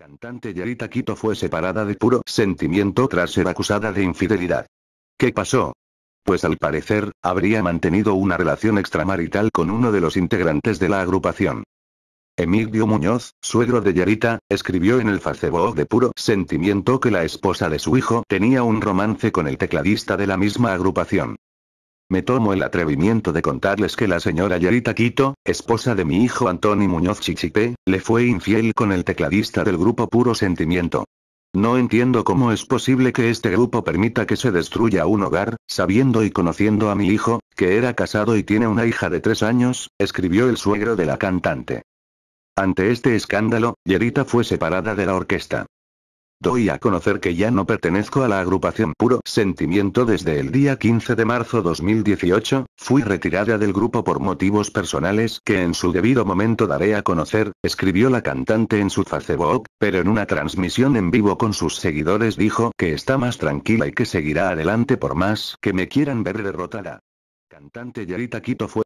cantante Yarita Quito fue separada de puro sentimiento tras ser acusada de infidelidad. ¿Qué pasó? Pues al parecer, habría mantenido una relación extramarital con uno de los integrantes de la agrupación. Emilio Muñoz, suegro de Yarita, escribió en el Facebook de puro sentimiento que la esposa de su hijo tenía un romance con el tecladista de la misma agrupación. Me tomo el atrevimiento de contarles que la señora Yerita Quito, esposa de mi hijo Antoni Muñoz Chichipe, le fue infiel con el tecladista del grupo Puro Sentimiento. No entiendo cómo es posible que este grupo permita que se destruya un hogar, sabiendo y conociendo a mi hijo, que era casado y tiene una hija de tres años, escribió el suegro de la cantante. Ante este escándalo, Yerita fue separada de la orquesta. Doy a conocer que ya no pertenezco a la agrupación Puro Sentimiento desde el día 15 de marzo 2018, fui retirada del grupo por motivos personales que en su debido momento daré a conocer, escribió la cantante en su Facebook, pero en una transmisión en vivo con sus seguidores dijo que está más tranquila y que seguirá adelante por más que me quieran ver derrotada. Cantante Yarita Quito fue